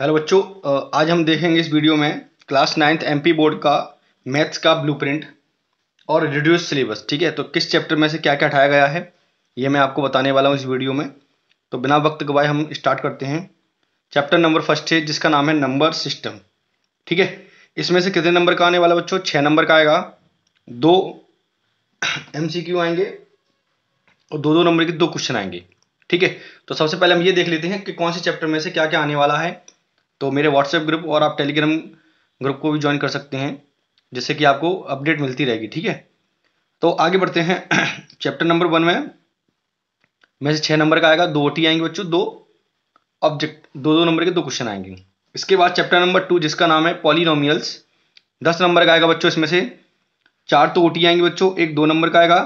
hello बच्चों आज हम देखेंगे इस वीडियो में क्लास नाइन्थ एमपी बोर्ड का मैथ्स का ब्लूप्रिंट और रिड्यूस सिलेबस ठीक है तो किस चैप्टर में से क्या क्या उठाया गया है ये मैं आपको बताने वाला हूँ इस वीडियो में तो बिना वक्त गवाए हम स्टार्ट करते हैं चैप्टर नंबर फर्स्ट है जिसका नाम है नंबर सिस्टम ठीक है इसमें से कितने नंबर का आने वाला बच्चों छः नंबर का आएगा दो एम आएंगे और दो दो नंबर के दो क्वेश्चन आएंगे ठीक है तो सबसे पहले हम ये देख लेते हैं कि कौन से चैप्टर में से क्या क्या आने वाला है तो मेरे व्हाट्सएप ग्रुप और आप टेलीग्राम ग्रुप को भी ज्वाइन कर सकते हैं जिससे कि आपको अपडेट मिलती रहेगी ठीक है तो आगे बढ़ते हैं चैप्टर नंबर वन में मैं से छः नंबर का आएगा दो टी आएंगे बच्चों दो ऑब्जेक्ट दो दो नंबर के दो क्वेश्चन आएंगे इसके बाद चैप्टर नंबर टू जिसका नाम है पॉलिनोमियल्स दस नंबर का आएगा बच्चों इसमें से चार तो ओटी आएंगे बच्चों एक दो नंबर का आएगा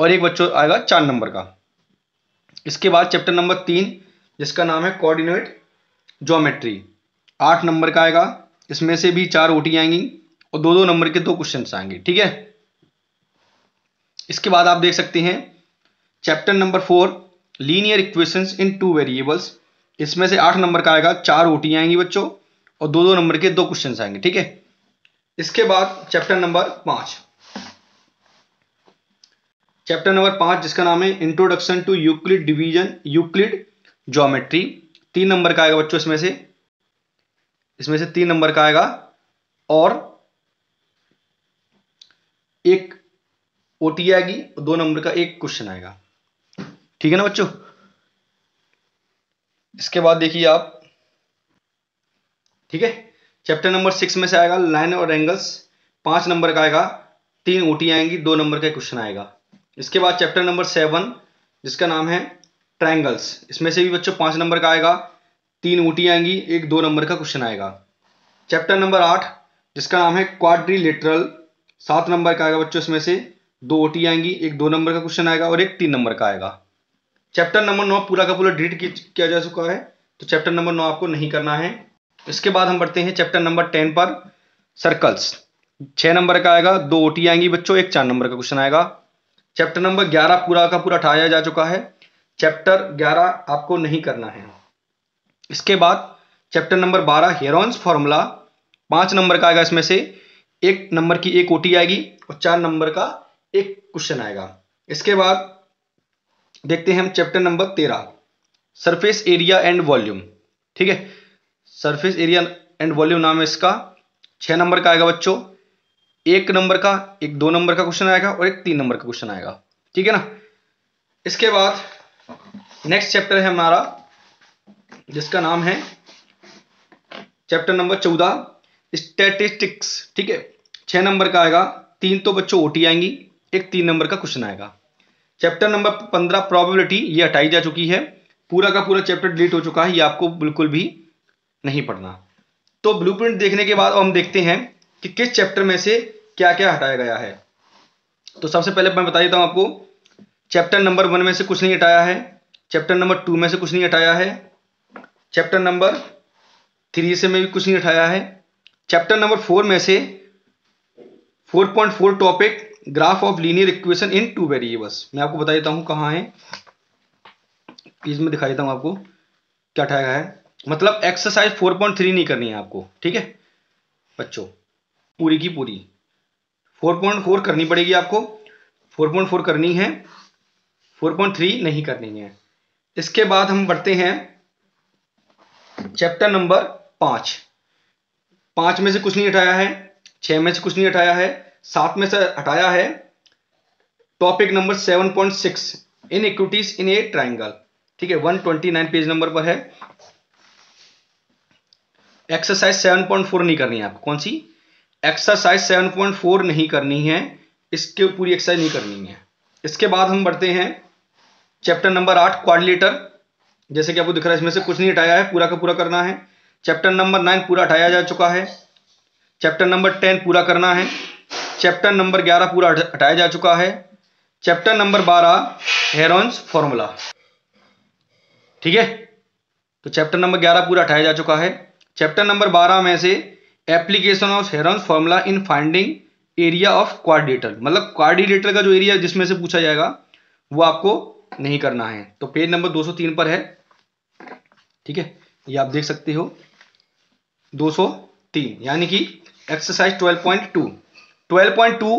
और एक बच्चों आएगा चार नंबर का इसके बाद चैप्टर नंबर तीन जिसका नाम है कोऑर्डिनेट ज्योमेट्री आठ नंबर का आएगा इसमें से भी चार ओटी आएंगी और दो दो नंबर के दो क्वेश्चन आएंगे ठीक है इसके बाद आप देख सकते हैं chapter number four linear equation in two variables इसमें से आठ नंबर का आएगा चार ओटी आएंगी बच्चों और दो दो नंबर के दो क्वेश्चन आएंगे ठीक है इसके बाद चैप्टर नंबर पांच चैप्टर नंबर पांच जिसका नाम है introduction to Euclid division Euclid geometry तीन नंबर का आएगा बच्चों इसमें से इसमें से तीन नंबर का आएगा और एक ओटी आएगी दो नंबर का एक क्वेश्चन आएगा ठीक है ना बच्चों इसके बाद देखिए आप ठीक है चैप्टर नंबर सिक्स में से आएगा लाइन और एंगल्स पांच नंबर का आएगा तीन ओटी आएंगी दो नंबर का क्वेश्चन आएगा इसके बाद चैप्टर नंबर सेवन जिसका नाम है ट्रायंगल्स इसमें से भी बच्चों पांच नंबर का आएगा तीन ऊटी आएंगी एक दो नंबर का क्वेश्चन आएगा चैप्टर नंबर आठ जिसका नाम है क्वाड्री लेटरल सात नंबर का आएगा बच्चों इसमें से दो ओटी आएंगी एक दो नंबर का क्वेश्चन आएगा और एक तीन नंबर का आएगा चैप्टर नंबर नौ पूरा का पूरा डिलीट किया जा चुका है तो चैप्टर नंबर नौ आपको नहीं करना है इसके बाद हम बढ़ते हैं चैप्टर नंबर टेन पर सर्कल्स छः नंबर का आएगा दो ओटी आएंगी बच्चों एक चार नंबर का क्वेश्चन आएगा चैप्टर नंबर ग्यारह पूरा का पूरा उठाया जा चुका है चैप्टर ग्यारह आपको नहीं करना है इसके बाद चैप्टर नंबर बारह हेरॉन्स फॉर्मूला पांच नंबर का आएगा इसमें से एक नंबर की एक ओटी आएगी और चार नंबर का एक क्वेश्चन आएगा इसके बाद देखते हैं हम चैप्टर नंबर तेरह सरफेस एरिया एंड वॉल्यूम ठीक है सरफेस एरिया एंड वॉल्यूम नाम है इसका छह नंबर का आएगा बच्चों एक नंबर का एक दो नंबर का क्वेश्चन आएगा और एक तीन नंबर का क्वेश्चन आएगा ठीक है ना इसके बाद नेक्स्ट चैप्टर है हमारा जिसका नाम है चैप्टर नंबर चौदह स्टैटिस्टिक्स ठीक है छह नंबर का आएगा तीन तो बच्चों ओटी आएंगी एक तीन नंबर का क्वेश्चन आएगा चैप्टर नंबर पंद्रह प्रोबेबिलिटी ये हटाई जा चुकी है पूरा का पूरा चैप्टर डिलीट हो चुका है ये आपको बिल्कुल भी नहीं पढ़ना तो ब्लूप्रिंट देखने के बाद हम देखते हैं कि किस चैप्टर में से क्या क्या हटाया गया है तो सबसे पहले मैं बता देता हूँ आपको चैप्टर नंबर वन में से कुछ नहीं हटाया है चैप्टर नंबर टू में से कुछ नहीं हटाया है चैप्टर नंबर थ्री से मैं भी कुछ नहीं उठाया है चैप्टर नंबर फोर में से 4.4 topic graph of linear equation in two variables मैं आपको बता देता हूँ कहाँ है प्लीज में दिखा देता हूँ आपको क्या उठाया है मतलब एक्सरसाइज 4.3 नहीं करनी है आपको ठीक है बच्चों पूरी की पूरी 4.4 करनी पड़ेगी आपको 4.4 करनी है 4.3 नहीं करनी है इसके बाद हम बढ़ते हैं चैप्टर नंबर पांच पांच में से कुछ नहीं हटाया है छह में से कुछ नहीं हटाया है सात में से हटाया है topic number seven point six inequalities in a triangle ठीक है one twenty nine page number पर है एक्सरसाइज सेवन पॉइंट फोर नहीं करनी है आपको कौन सी एक्सरसाइज सेवन पॉइंट फोर नहीं करनी है इसके पूरी एक्सरसाइज नहीं करनी है इसके बाद हम बढ़ते हैं चैप्टर नंबर आठ क्वारिलेटर जैसे कि आपको दिख रहा है इसमें से कुछ नहीं हटाया है पूरा का पूरा करना है चैप्टर नंबर नाइन पूरा हटाया जा चुका है चैप्टर नंबर टेन पूरा करना है चैप्टर नंबर तो ग्यारह पूरा हटाया जा चुका है चैप्टर नंबर बारह हेरोन्स फॉर्मूला ठीक है तो चैप्टर नंबर ग्यारह पूरा हटाया जा चुका है चैप्टर नंबर बारह में से application of Heron's formula in finding area of quadrilateral मतलब क्वारिडेटर का जो एरिया जिसमें से पूछा जाएगा वो आपको नहीं करना है तो पेज नंबर 203 पर है ठीक है ये आप देख सकते हो 203 यानी कि एक्सरसाइज 12.2 12.2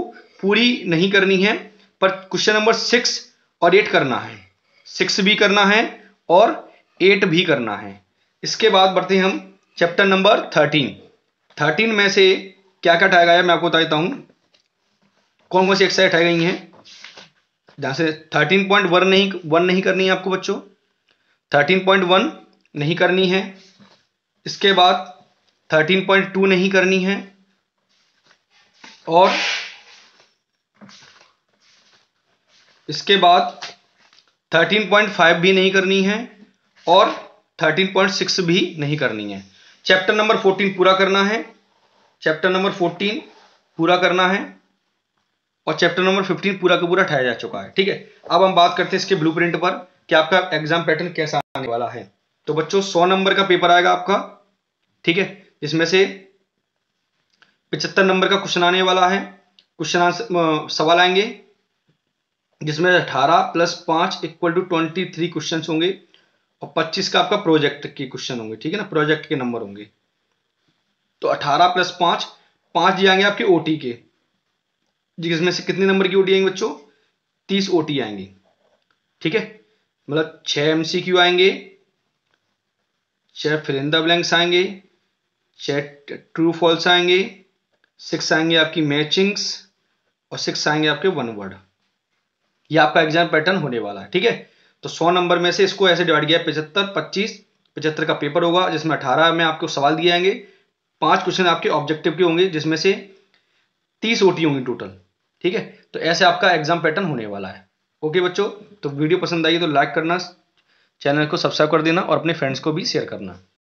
पूरी नहीं करनी है पर क्वेश्चन नंबर सिक्स और एट करना है सिक्स भी करना है और एट भी करना है इसके बाद बढ़ते हैं हम चैप्टर नंबर थर्टीन थर्टीन में से क्या क्या उठाया गया मैं आपको बता देता हूँ कौन कौन सी एक्सरसाइज उठाई गई हैं जहाँ से थर्टीन पॉइंट वन नहीं वन नहीं करनी है आपको बच्चों थर्टीन पॉइंट वन नहीं करनी है इसके बाद 13.2 नहीं करनी है और इसके बाद 13.5 भी नहीं करनी है और 13.6 भी नहीं करनी है चैप्टर नंबर 14 पूरा करना है चैप्टर नंबर 14 पूरा करना है और चैप्टर नंबर 15 पूरा का पूरा ठाया जा चुका है ठीक है अब हम बात करते हैं इसके ब्लूप्रिंट पर कि आपका एग्जाम पैटर्न कैसा आने वाला है तो बच्चों सौ नंबर का पेपर आएगा आपका ठीक है जिसमें से पिछहत्तर नंबर का क्वेश्चन आने वाला है क्वेश्चन सवाल आएंगे जिसमें अठारह प्लस पांच equal to twenty three question होंगे और पच्चीस का आपका प्रोजेक्ट के क्वेश्चन होंगे ठीक है ना प्रोजेक्ट के नंबर होंगे तो अठारह प्लस पांच पांच दिए आएंगे आपके ओटी के जिसमें से कितने नंबर की ओटी आएंगे बच्चों तीस ओटी आएंगे ठीक है मतलब छः एमसीक्यू आएंगे चाहे फिलिंदा ब्लैंक्स आएंगे चाहे ट्रू फॉल्स आएंगे सिक्स आएंगे आपकी मैचिंग्स और सिक्स आएंगे आपके वन वर्ड ये आपका एग्जाम पैटर्न होने वाला है ठीक है तो सौ नंबर में से इसको ऐसे डिवाइड किया पचहत्तर पच्चीस पचहत्तर का पेपर होगा जिसमें अठारह में आपको सवाल दिए जाएंगे पांच क्वेश्चन आपके ऑब्जेक्टिव के होंगे जिसमें से तीस ओटी होंगी टोटल ठीक है तो ऐसे आपका एग्जाम पैटर्न होने वाला है ओके बच्चों तो वीडियो पसंद आई तो लाइक करना चैनल को सब्सक्राइब कर देना और अपने फ्रेंड्स को भी शेयर करना